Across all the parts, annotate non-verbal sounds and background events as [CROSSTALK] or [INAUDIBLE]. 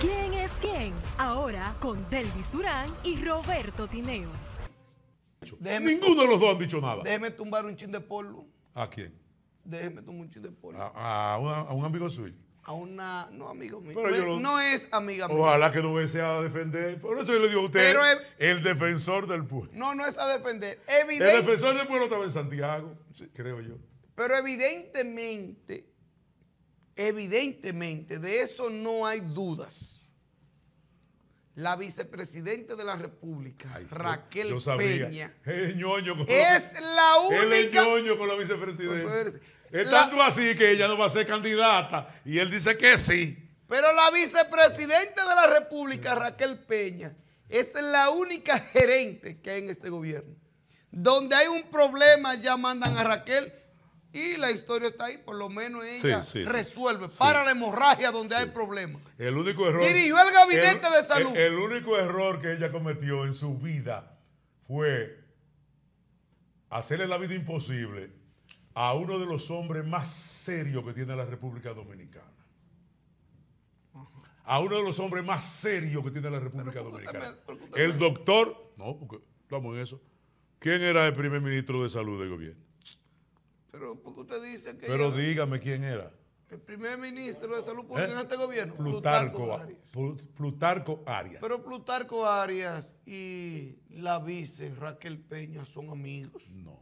¿Quién es quién? Ahora con Delvis Durán y Roberto Tineo. Ninguno de los dos han dicho nada. Déjeme tumbar un chin de polvo. ¿A quién? Déjeme tumbar un chin de polvo. A, un amigo suyo. A una, no amigo mío. no, es amiga mía. Ojalá que no hubiese a defender. Por eso yo le digo a usted, Pero el, el defensor del pueblo. No, no es a defender. Evidente, el defensor del pueblo estaba en Santiago, sí, creo yo. Pero evidentemente Evidentemente, de eso no hay dudas. La vicepresidenta de la República, Raquel Peña, es, la única. es con la vicepresidenta. tanto así que ella no va a ser candidata y él dice que sí. Pero la vicepresidenta de la República, Raquel Peña, es la única gerente que hay en este gobierno. Donde hay un problema ya mandan a Raquel y la historia está ahí, por lo menos ella resuelve, para la hemorragia donde hay problemas. El único error. Dirigió el gabinete de salud. El, único error que ella cometió en su vida fue hacerle la vida imposible a uno de los hombres más serios que tiene la República Dominicana. A uno de los hombres más serios que tiene la República Dominicana. el doctor, no, porque estamos en eso. ¿Quién era el primer ministro de salud del gobierno? Pero usted dice Pero dígame quién era. El primer ministro de Salud Pública eh, en este gobierno. Plutarco, Arias. Plutarco Arias. Pero Plutarco Arias y la vice Raquel Peña son amigos. No.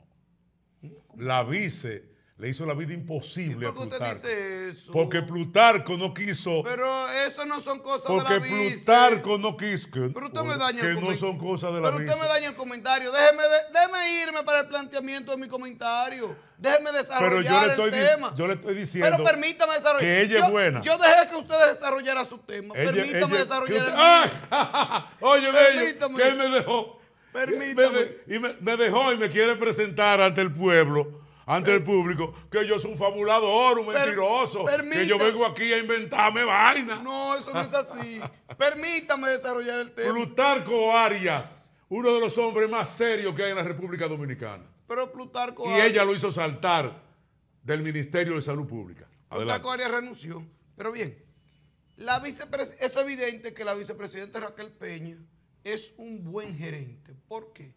¿Mm? La vice le hizo la vida imposible a Plutarco. Usted dice eso? Porque Plutarco no quiso. Pero eso no son cosas de la vida. Porque Plutarco no quiso. pero usted me daña que no son cosas de la vida Pero usted me daña el comentario. Déjeme, irme para el planteamiento de mi comentario. Déjeme desarrollar el tema. Yo le estoy diciendo. Pero permítame desarrollar. Que ella es buena. Yo dejé que usted desarrollara su tema. permítame desarrollar el tema. ¡Ah! [LAUGHS] oye, permítame. que él me dejó. Permítame. y me, me dejó y me quiere presentar ante el pueblo ante el público que yo soy un fabulador, un mentiroso, que yo vengo aquí a inventarme vaina. No, eso no es así. [LAUGHS] permítame desarrollar el tema. Plutarco Arias, uno de los hombres más serios que hay en la República Dominicana. Pero Plutarco Y ella lo hizo saltar del Ministerio de Salud Pública. Plutarco Arias renunció. Pero bien, la es evidente que la vicepresidenta Raquel Peña es un buen gerente. ¿Por qué?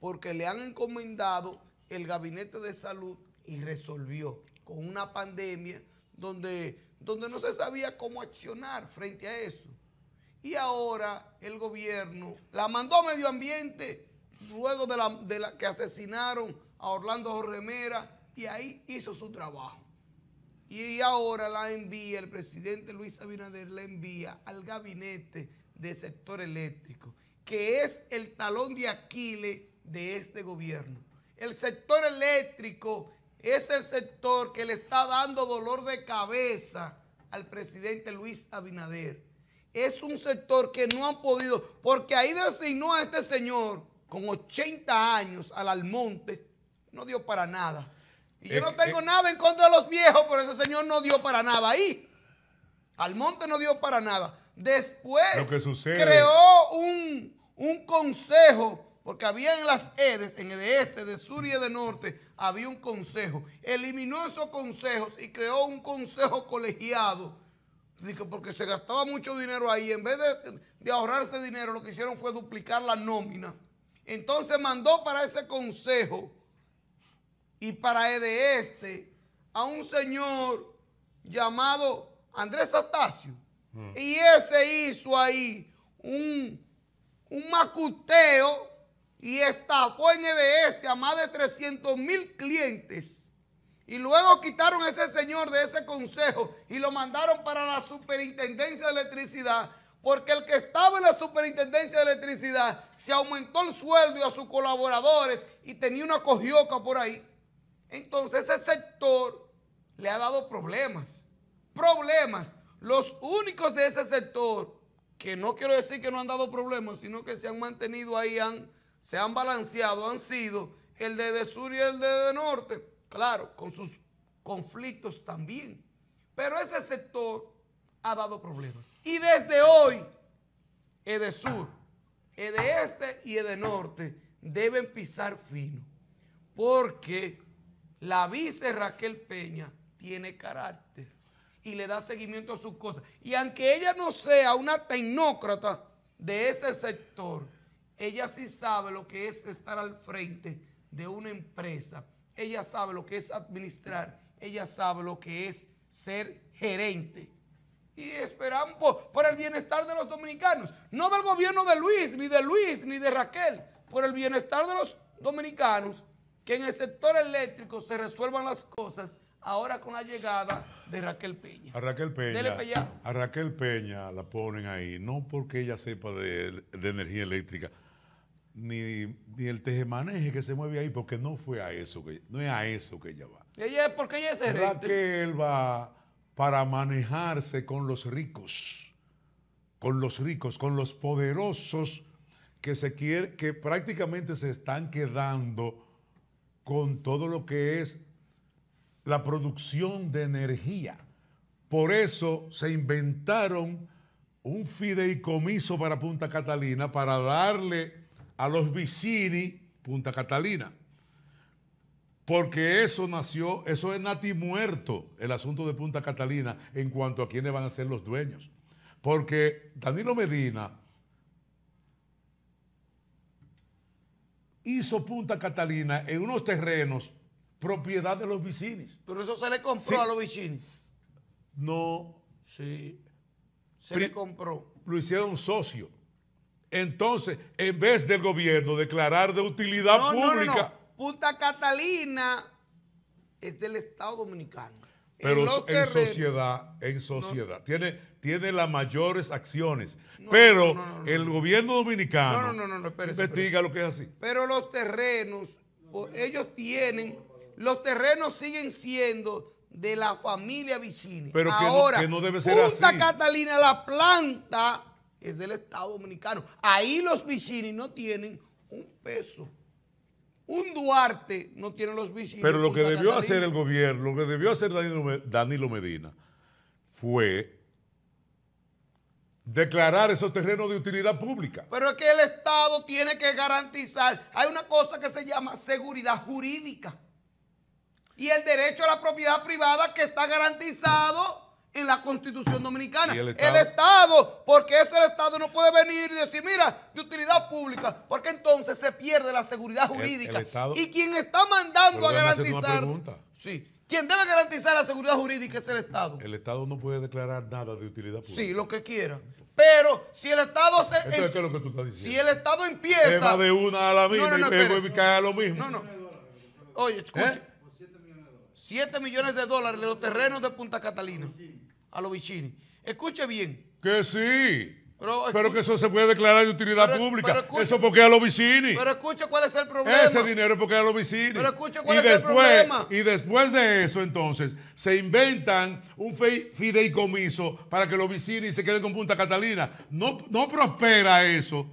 Porque le han encomendado el gabinete de salud y resolvió con una pandemia donde, donde no se sabía cómo accionar frente a eso. Y ahora el gobierno la mandó a medio ambiente luego de la, que asesinaron a Orlando Remera y ahí hizo su trabajo. Y ahora la envía, el presidente Luis Abinader la envía al gabinete de sector eléctrico, que es el talón de Aquiles de este gobierno. El sector eléctrico es el sector que le está dando dolor de cabeza al presidente Luis Abinader. Es un sector que no han podido, porque ahí designó a este señor con 80 años al Almonte, no dio para nada. Y yo eh, no tengo eh. nada en contra de los viejos, pero ese señor no dio para nada ahí. Almonte no dio para nada. Después creó un, un consejo porque había en las Edes, en el de este, de sur y de norte, había un consejo. Eliminó esos consejos y creó un consejo colegiado. Porque se gastaba mucho dinero ahí. En vez de, ahorrarse dinero, lo que hicieron fue duplicar la nómina. Entonces mandó para ese consejo y para el este a un señor llamado Andrés Astacio. Mm. Y ese hizo ahí un, un macuteo y estafó en este a más de 300 mil clientes. Y luego quitaron a ese señor de ese consejo y lo mandaron para la superintendencia de electricidad. Porque el que estaba en la superintendencia de electricidad se aumentó el sueldo a sus colaboradores y tenía una cojioca por ahí. Entonces ese sector le ha dado problemas. Problemas. Los únicos de ese sector, que no quiero decir que no han dado problemas, sino que se han mantenido ahí, han se han balanceado han sido el de, sur y el de, de norte, claro, con sus conflictos también. Pero ese sector ha dado problemas. Y desde hoy, el de sur, el de este y el de norte deben pisar fino. Porque la vice Raquel Peña tiene carácter y le da seguimiento a sus cosas. Y aunque ella no sea una tecnócrata de ese sector, ella sí sabe lo que es estar al frente de una empresa. Ella sabe lo que es administrar. Ella sabe lo que es ser gerente. Y esperamos por, el bienestar de los dominicanos. No del gobierno de Luis, ni de Luis, ni de Raquel. Por el bienestar de los dominicanos. Que en el sector eléctrico se resuelvan las cosas ahora con la llegada de Raquel Peña. A Raquel Peña. A Raquel Peña la ponen ahí, no porque ella sepa de energía eléctrica, ni, ni el tejemaneje que se mueve ahí, porque no fue a eso que no es a eso que ella va. Ella porque ella es él va para manejarse con los ricos, con los ricos, con los poderosos que se que prácticamente se están quedando con todo lo que es la producción de energía. Por eso se inventaron un fideicomiso para Punta Catalina para darle a los vicini Punta Catalina. Porque eso nació, eso es nati muerto, el asunto de Punta Catalina, en cuanto a quiénes van a ser los dueños. Porque Danilo Medina hizo Punta Catalina en unos terrenos propiedad de los vicinis. Pero eso se le compró a los vecinos. No. Sí. Se le compró. Lo hicieron socio. Entonces, en vez del gobierno declarar de utilidad pública. Punta Catalina es del Estado Dominicano. Pero en, sociedad, en sociedad. Tiene, tiene las mayores acciones. pero el gobierno dominicano no, no, no, investiga lo que es así. Pero los terrenos, ellos tienen, los terrenos siguen siendo de la familia Vicini. Pero Ahora, no, Punta Catalina, la planta es del Estado Dominicano. Ahí los Vicini no tienen un peso. Un Duarte no tienen los Vicini. Pero lo que debió hacer el gobierno, lo que debió hacer Danilo Medina fue declarar esos terrenos de utilidad pública. Pero es que el Estado tiene que garantizar, hay una cosa que se llama seguridad jurídica y el derecho a la propiedad privada que está garantizado en la Constitución Dominicana. El estado? porque ese Estado no puede venir y decir, mira, de utilidad pública, porque entonces se pierde la seguridad jurídica. y quien está mandando a garantizar... Sí. Quien debe garantizar la seguridad jurídica es el Estado. El Estado no puede declarar nada de utilidad pública. Sí, lo que quiera. Pero si el Estado se. es em Si el Estado empieza. de una a la misma no, no, y cae a lo mismo. No, no. Oye, escucha. 7 ¿Eh? millones de dólares. 7 millones de dólares los terrenos de Punta Catalina a los vicini. Escuche bien. Que sí. Pero, que eso se puede declarar de utilidad pública. eso porque a los vicini. Pero escucha cuál es el problema. Ese dinero es porque a los vicini. Pero escucha cuál es el problema. Y después de eso, entonces, se inventan un fideicomiso para que los vicini se queden con Punta Catalina. No, no prospera eso.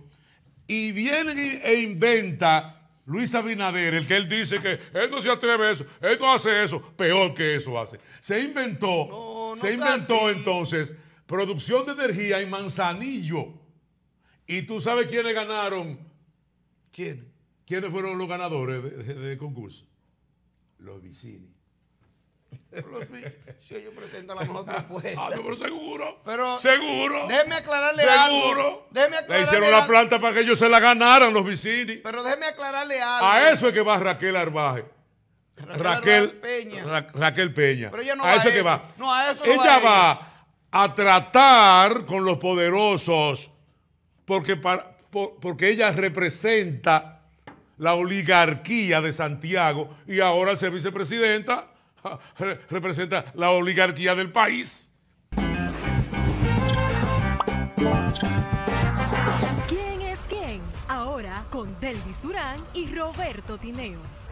Y viene e inventa Luis Abinader, el que él dice que él no se atreve a eso, él no hace eso, peor que eso hace. Se inventó, se inventó entonces producción de energía y Manzanillo. ¿Y tú sabes quiénes ganaron? ¿Quién? ¿Quiénes fueron los ganadores del concurso? Los vicini si ellos presentan la mejor propuesta. Ah, pero seguro. Pero seguro. Déjeme aclararle seguro, algo. le hicieron la planta para que ellos se la ganaran los vicini. Pero déjeme aclararle algo. A eso es que va Raquel Arbaje. Raquel, Peña. Raquel Peña. Pero ella no a va eso, es que va. No, a eso no ella va, a, va a tratar con los poderosos porque, porque ella representa la oligarquía de Santiago y ahora ser vicepresidenta [LAUGHS] representa la oligarquía del país. ¿Quién es quién? Ahora con Delvis Durán y Roberto Tineo.